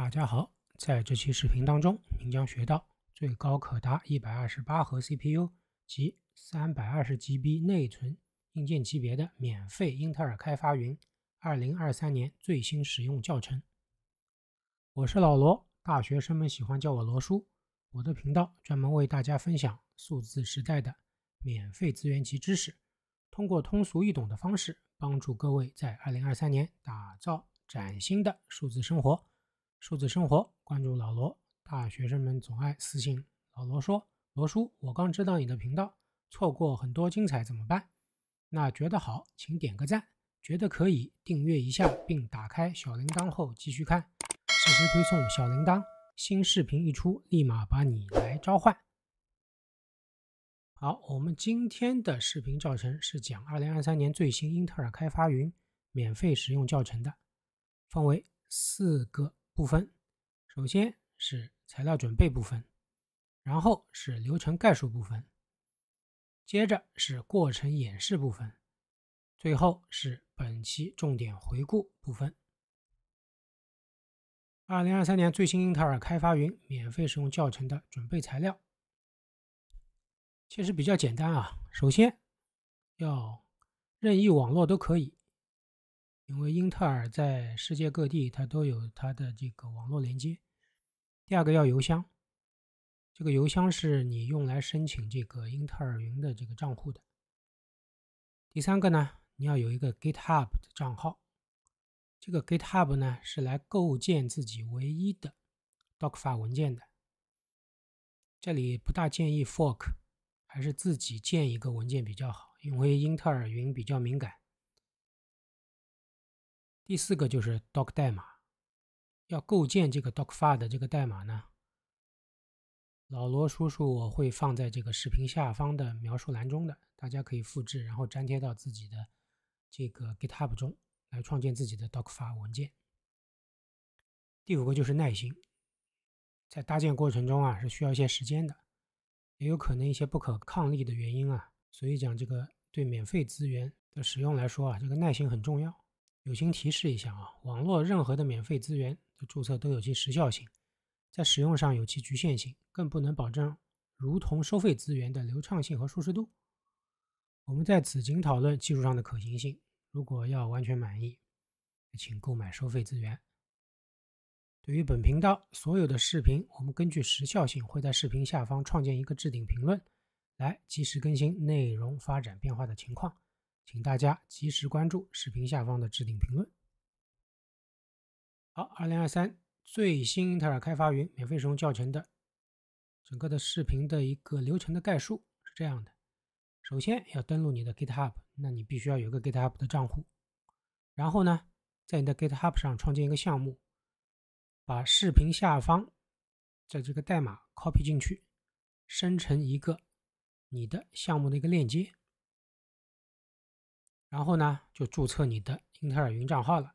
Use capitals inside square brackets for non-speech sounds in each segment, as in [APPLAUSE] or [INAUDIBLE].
大家好，在这期视频当中，您将学到最高可达一百二十八核 CPU 及三百二十 GB 内存硬件级别的免费英特尔开发云二零二三年最新使用教程。我是老罗，大学生们喜欢叫我罗叔。我的频道专门为大家分享数字时代的免费资源及知识，通过通俗易懂的方式，帮助各位在二零二三年打造崭新的数字生活。数字生活，关注老罗。大学生们总爱私信老罗说：“罗叔，我刚知道你的频道，错过很多精彩，怎么办？”那觉得好，请点个赞；觉得可以，订阅一下，并打开小铃铛后继续看，实时推送小铃铛，新视频一出，立马把你来召唤。好，我们今天的视频教程是讲二零二三年最新英特尔开发云免费使用教程的，分为四个。部分，首先是材料准备部分，然后是流程概述部分，接着是过程演示部分，最后是本期重点回顾部分。二零二三年最新英特尔开发云免费使用教程的准备材料，其实比较简单啊。首先，要任意网络都可以。因为英特尔在世界各地，它都有它的这个网络连接。第二个要邮箱，这个邮箱是你用来申请这个英特尔云的这个账户的。第三个呢，你要有一个 GitHub 的账号，这个 GitHub 呢是来构建自己唯一的 d o c f e 文件的。这里不大建议 fork，还是自己建一个文件比较好，因为英特尔云比较敏感。第四个就是 doc 代码，要构建这个 doc file 的这个代码呢，老罗叔叔我会放在这个视频下方的描述栏中的，大家可以复制，然后粘贴到自己的这个 GitHub 中来创建自己的 doc file 文件。第五个就是耐心，在搭建过程中啊是需要一些时间的，也有可能一些不可抗力的原因啊，所以讲这个对免费资源的使用来说啊，这个耐心很重要。友情提示一下啊，网络任何的免费资源的注册都有其时效性，在使用上有其局限性，更不能保证如同收费资源的流畅性和舒适度。我们在此仅讨论技术上的可行性，如果要完全满意，请购买收费资源。对于本频道所有的视频，我们根据时效性会在视频下方创建一个置顶评论，来及时更新内容发展变化的情况。请大家及时关注视频下方的置顶评论。好，二零二三最新英特尔开发云免费使用教程的整个的视频的一个流程的概述是这样的：首先，要登录你的 GitHub，那你必须要有个 GitHub 的账户。然后呢，在你的 GitHub 上创建一个项目，把视频下方这个代码 copy 进去，生成一个你的项目的一个链接。然后呢，就注册你的英特尔云账号了。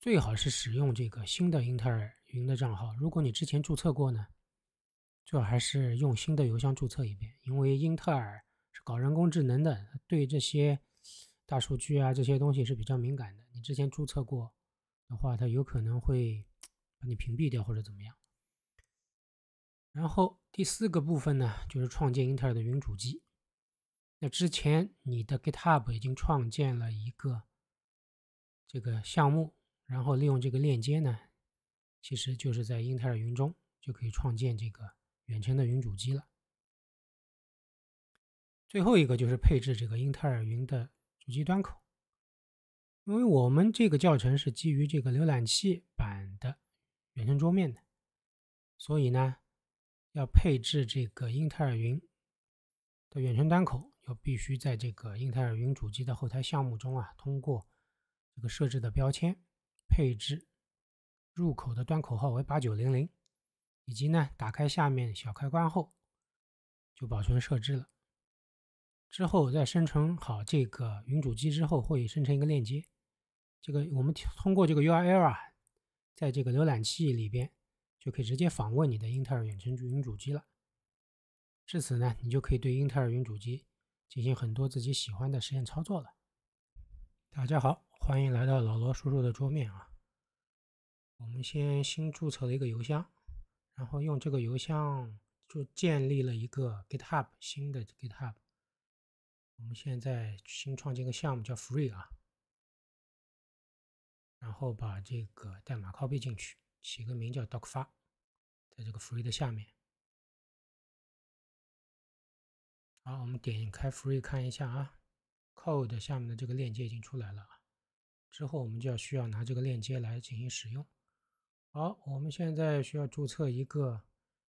最好是使用这个新的英特尔云的账号。如果你之前注册过呢，最好还是用新的邮箱注册一遍，因为英特尔是搞人工智能的，对这些大数据啊这些东西是比较敏感的。你之前注册过的话，它有可能会 [TSK] 把你屏蔽掉或者怎么样。然后第四个部分呢，就是创建英特尔的云主机。之前你的 GitHub 已经创建了一个这个项目，然后利用这个链接呢，其实就是在英特尔云中就可以创建这个远程的云主机了。最后一个就是配置这个英特尔云的主机端口，因为我们这个教程是基于这个浏览器版的远程桌面的，所以呢要配置这个英特尔云的远程端口。要必须在这个英特尔云主机的后台项目中啊，通过这个设置的标签配置入口的端口号为八九零零，以及呢打开下面小开关后就保存设置了。之后在生成好这个云主机之后，会生成一个链接，这个我们通过这个 URL 啊，在这个浏览器里边就可以直接访问你的英特尔远程云主机了。至此呢，你就可以对英特尔云主机。进行很多自己喜欢的实验操作了。大家好，欢迎来到老罗叔叔的桌面啊！我们先新注册了一个邮箱，然后用这个邮箱就建立了一个 GitHub 新的 GitHub。我们现在新创建个项目叫 Free 啊，然后把这个代码 copy 进去，起个名叫 Doc a 在这个 Free 的下面。好，我们点开 Free 看一下啊，Code 下面的这个链接已经出来了。之后我们就要需要拿这个链接来进行使用。好，我们现在需要注册一个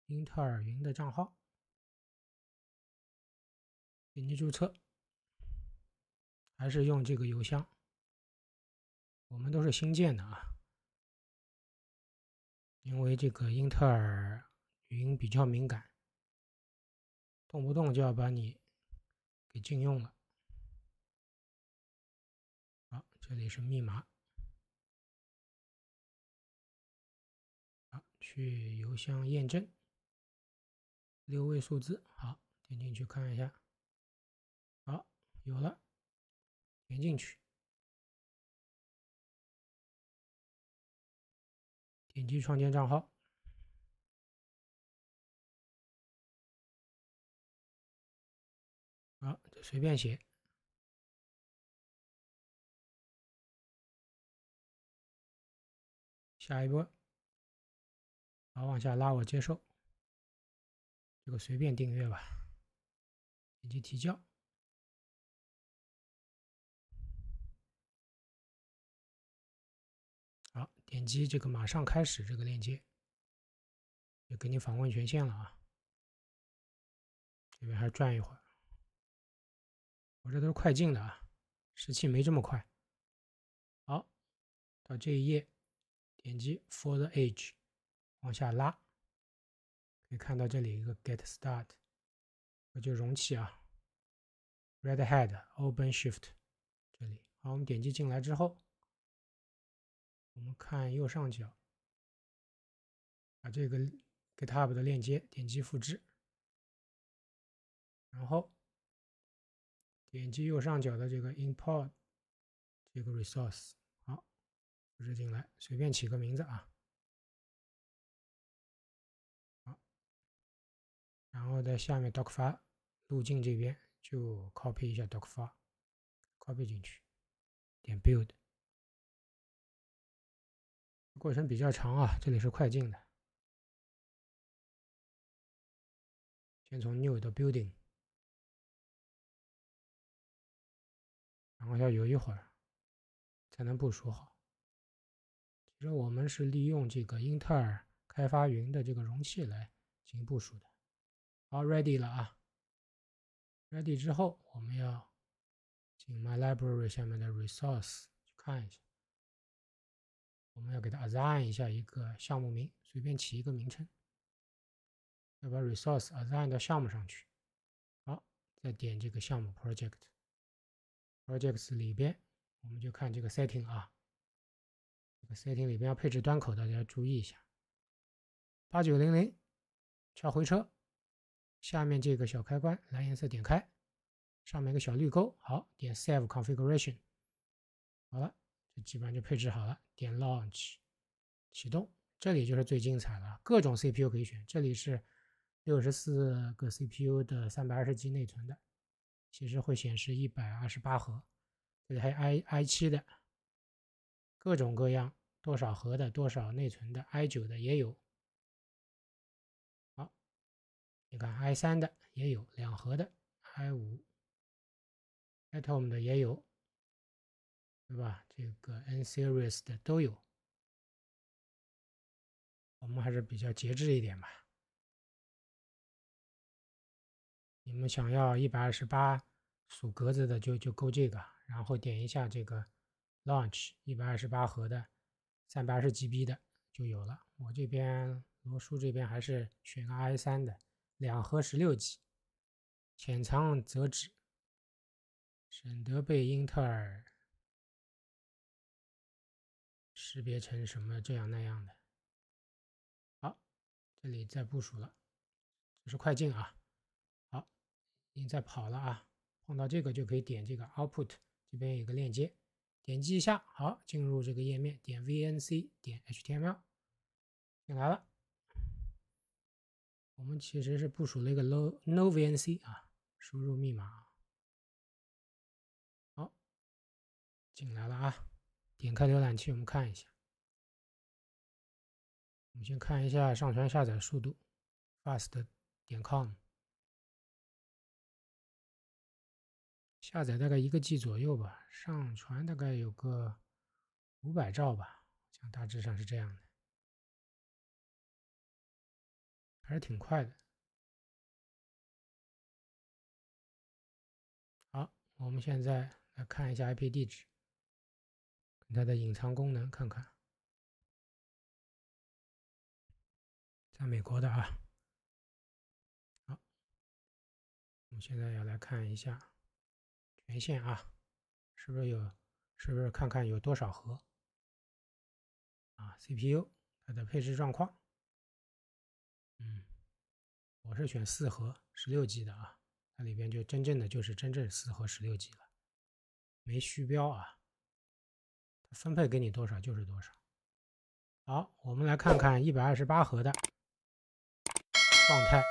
英特尔云的账号，点击注册，还是用这个邮箱。我们都是新建的啊，因为这个英特尔云比较敏感。动不动就要把你给禁用了。好，这里是密码。好，去邮箱验证。六位数字。好，点进去看一下。好，有了。点进去。点击创建账号。随便写，下一波，好往下拉，我接受，这个随便订阅吧，点击提交，好，点击这个马上开始这个链接，就给你访问权限了啊，这边还转一会儿。我这都是快进的啊，十七没这么快。好，到这一页，点击 For the Age，往下拉，可以看到这里一个 Get Start，我就容器啊，Red Hat Open Shift，这里。好，我们点击进来之后，我们看右上角，把这个 GitHub 的链接点击复制，然后。点击右上角的这个 Import 这个 Resource，好，复制进来，随便起个名字啊。好，然后在下面 DocFile 路径这边就 Copy 一下 DocFile，Copy 进去，点 Build，过程比较长啊，这里是快进的。先从 New 到 Building。然后要有一会儿才能部署好。其实我们是利用这个英特尔开发云的这个容器来进行部署的。好 ready 了啊，ready 之后我们要进 My Library 下面的 Resource 去看一下。我们要给它 Assign 一下一个项目名，随便起一个名称。要把 Resource Assign 到项目上去。好，再点这个项目 Project。Projects 里边，我们就看这个 setting 啊，这个 setting 里边要配置端口，大家注意一下，八九零零，敲回车，下面这个小开关蓝颜色点开，上面一个小绿勾，好，点 Save Configuration，好了，这基本上就配置好了，点 Launch 启动，这里就是最精彩的，各种 CPU 可以选，这里是六十四个 CPU 的三百二十 G 内存的。其实会显示一百二十八核，还有 i i 七的，各种各样多少核的、多少内存的 i 九的也有。好，你看 i 三的也有两核的 i 五，Atom 的也有，对吧？这个 N series 的都有。我们还是比较节制一点吧。你们想要一百二十八数格子的就就勾这个，然后点一下这个 launch 一百二十八核的三百二十 G B 的就有了。我这边罗叔这边还是选个 i3 的，两核十六 G，浅仓折纸，省得被英特尔识别成什么这样那样的。好，这里再部署了，这是快进啊。已经在跑了啊！碰到这个就可以点这个 output，这边有个链接，点击一下，好，进入这个页面，点 vnc 点 html，进来了。我们其实是部署了一个 low no vnc 啊，输入密码，好，进来了啊。点开浏览器，我们看一下。我们先看一下上传下载速度，fast 点 com。下载大概一个 G 左右吧，上传大概有个五百兆吧，像大致上是这样的，还是挺快的。好，我们现在来看一下 IP 地址，跟它的隐藏功能看看，在美国的啊。好，我们现在要来看一下。线啊，是不是有？是不是看看有多少核？啊，CPU 它的配置状况，嗯，我是选四核十六 G 的啊，它里边就真正的就是真正四核十六 G 了，没虚标啊，分配给你多少就是多少。好，我们来看看一百二十八核的状态，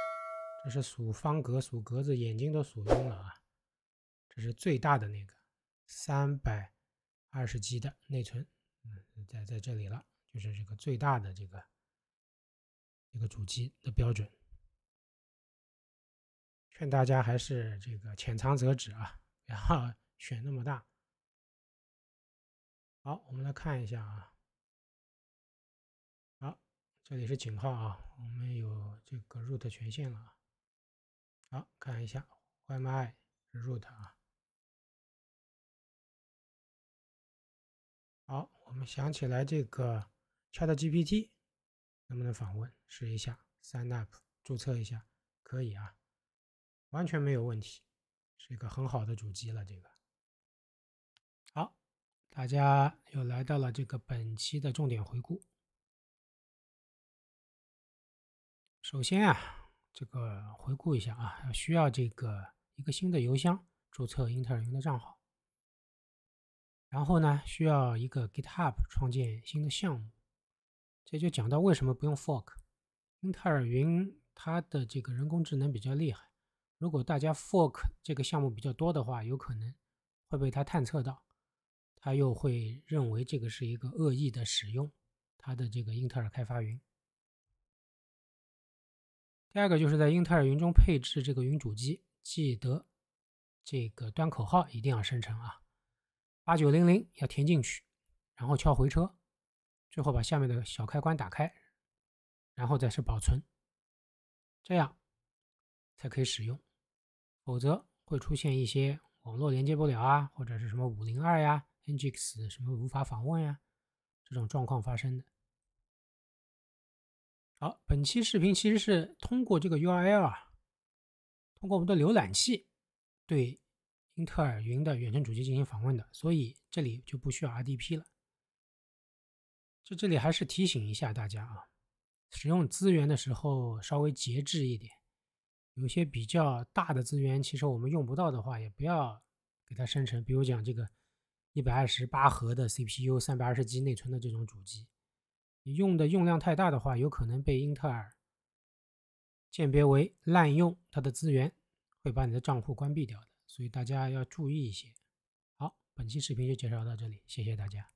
这是数方格数格子，眼睛都数晕了啊。这是最大的那个三百二十 G 的内存，嗯，在在这里了，就是这个最大的这个这个主机的标准。劝大家还是这个浅尝辄止啊，不要 [LAUGHS] 选那么大。好，我们来看一下啊，好，这里是井号啊，我们有这个 root 权限了啊。好看一下，YMI root 啊。我们想起来这个 Chat GPT 能不能访问？试一下，Sign up 注册一下，可以啊，完全没有问题，是一个很好的主机了。这个好，大家又来到了这个本期的重点回顾。首先啊，这个回顾一下啊，需要这个一个新的邮箱注册英特尔云的账号。然后呢，需要一个 GitHub 创建新的项目，这就讲到为什么不用 fork。英特尔云它的这个人工智能比较厉害，如果大家 fork 这个项目比较多的话，有可能会被它探测到，它又会认为这个是一个恶意的使用它的这个英特尔开发云。第二个就是在英特尔云中配置这个云主机，记得这个端口号一定要生成啊。八九零零要填进去，然后敲回车，最后把下面的小开关打开，然后再是保存，这样才可以使用，否则会出现一些网络连接不了啊，或者是什么五零二呀、nginx 什么无法访问呀这种状况发生的。好，本期视频其实是通过这个 URL 啊，通过我们的浏览器对。英特尔云的远程主机进行访问的，所以这里就不需要 RDP 了。这这里还是提醒一下大家啊，使用资源的时候稍微节制一点。有些比较大的资源，其实我们用不到的话，也不要给它生成。比如讲这个一百二十八核的 CPU、三百二十 G 内存的这种主机，你用的用量太大的话，有可能被英特尔鉴别为滥用它的资源，会把你的账户关闭掉。所以大家要注意一些。好，本期视频就介绍到这里，谢谢大家。